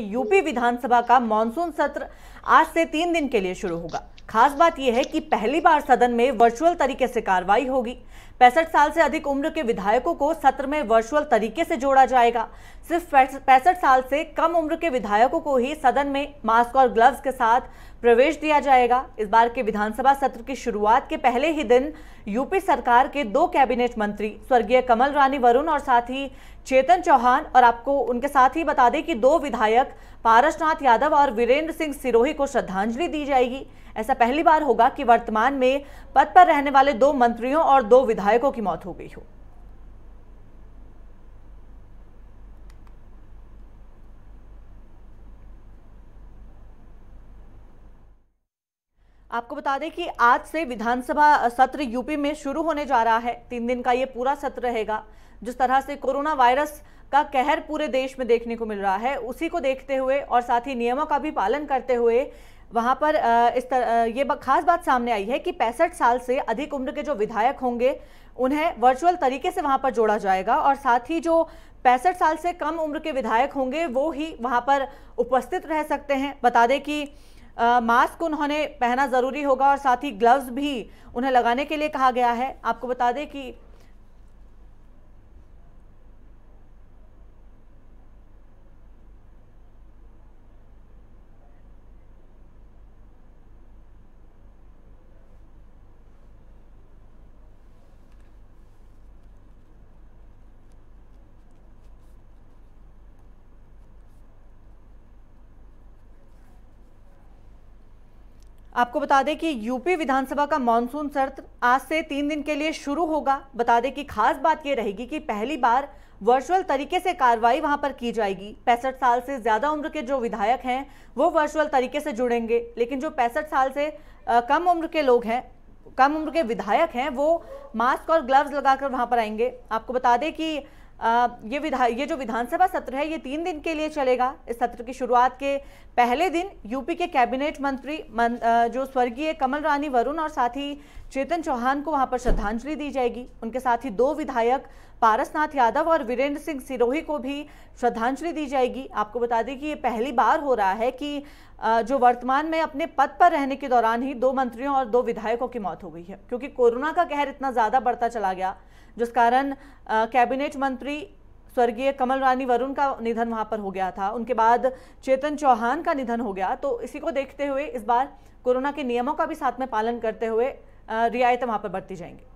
UP विधानसभा का monsoon सत्र आज से तीन दिन के लिए शुरू होगा खास बात यह है कि पहली बार सदन में वर्चुअल तरीके से कार्रवाई होगी पैंसठ साल से अधिक उम्र के विधायकों को सत्र में वर्चुअल तरीके से जोड़ा जाएगा सिर्फ पैंसठ साल से कम उम्र के विधायकों को ही सदन में मास्क और ग्लव्स के साथ प्रवेश दिया जाएगा इस बार के विधानसभा सत्र की शुरुआत के पहले ही दिन यूपी सरकार के दो कैबिनेट मंत्री स्वर्गीय कमल रानी वरुण और साथ ही चेतन चौहान और आपको उनके साथ ही बता दें कि दो विधायक पारसनाथ यादव और वीरेंद्र सिंह सिरोही को श्रद्धांजलि दी जाएगी ऐसा पहली बार होगा कि वर्तमान में पद पर रहने वाले दो मंत्रियों और दो विधायकों की मौत हो गई हो आपको बता दें कि आज से विधानसभा सत्र यूपी में शुरू होने जा रहा है तीन दिन का ये पूरा सत्र रहेगा जिस तरह से कोरोना वायरस का कहर पूरे देश में देखने को मिल रहा है उसी को देखते हुए और साथ ही नियमों का भी पालन करते हुए वहाँ पर इस तरह ये खास बात सामने आई है कि पैंसठ साल से अधिक उम्र के जो विधायक होंगे उन्हें वर्चुअल तरीके से वहाँ पर जोड़ा जाएगा और साथ ही जो पैंसठ साल से कम उम्र के विधायक होंगे वो ही वहाँ पर उपस्थित रह सकते हैं बता दें कि मास्क उन्होंने पहना ज़रूरी होगा और साथ ही ग्लव्स भी उन्हें लगाने के लिए कहा गया है आपको बता दें कि आपको बता दें कि यूपी विधानसभा का मानसून सत्र आज से तीन दिन के लिए शुरू होगा बता दें कि खास बात यह रहेगी कि पहली बार वर्चुअल तरीके से कार्रवाई वहां पर की जाएगी पैंसठ साल से ज़्यादा उम्र के जो विधायक हैं वो वर्चुअल तरीके से जुड़ेंगे लेकिन जो पैंसठ साल से कम उम्र के लोग हैं कम उम्र के विधायक हैं वो मास्क और ग्लव्स लगाकर वहाँ पर आएंगे आपको बता दें कि ये विधा ये जो विधानसभा सत्र है ये तीन दिन के लिए चलेगा इस सत्र की शुरुआत के पहले दिन यूपी के कैबिनेट मंत्री मन, जो स्वर्गीय कमल रानी वरुण और साथ ही चेतन चौहान को वहां पर श्रद्धांजलि दी जाएगी उनके साथ ही दो विधायक पारसनाथ यादव और वीरेंद्र सिंह सिरोही को भी श्रद्धांजलि दी जाएगी आपको बता दें कि ये पहली बार हो रहा है कि जो वर्तमान में अपने पद पर रहने के दौरान ही दो मंत्रियों और दो विधायकों की मौत हो गई है क्योंकि कोरोना का कहर इतना ज़्यादा बढ़ता चला गया जिस कारण कैबिनेट मंत्री स्वर्गीय कमल रानी वरुण का निधन वहाँ पर हो गया था उनके बाद चेतन चौहान का निधन हो गया तो इसी को देखते हुए इस बार कोरोना के नियमों का भी साथ में पालन करते हुए रियायतें वहाँ पर बरती जाएंगी